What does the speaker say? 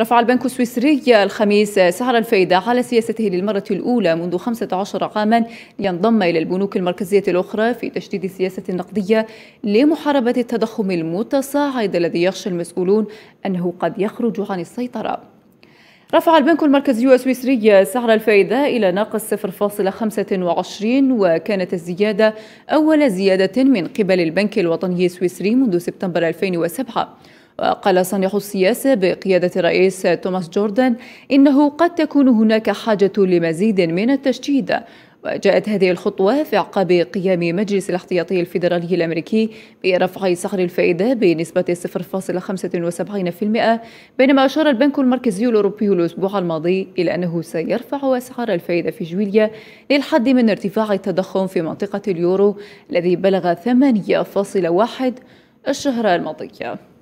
رفع البنك السويسري الخميس سعر الفائدة على سياسته للمرة الأولى منذ 15 عاما لينضم إلى البنوك المركزية الأخرى في تشديد السياسة النقدية لمحاربة التضخم المتصاعد الذي يخشى المسؤولون أنه قد يخرج عن السيطرة. رفع البنك المركزي السويسري سعر الفائدة إلى ناقص 0.25 وكانت الزيادة أول زيادة من قبل البنك الوطني السويسري منذ سبتمبر 2007 وقال صانع السياسة بقيادة الرئيس توماس جوردن إنه قد تكون هناك حاجة لمزيد من التشديد وجاءت هذه الخطوة في عقاب قيام مجلس الاحتياطي الفيدرالي الأمريكي برفع صخر الفائدة بنسبة 0.75% بينما أشار البنك المركزي الأوروبي الأسبوع الماضي إلى أنه سيرفع أسعار الفائدة في جويليا للحد من ارتفاع التضخم في منطقة اليورو الذي بلغ 8.1 الشهر الماضي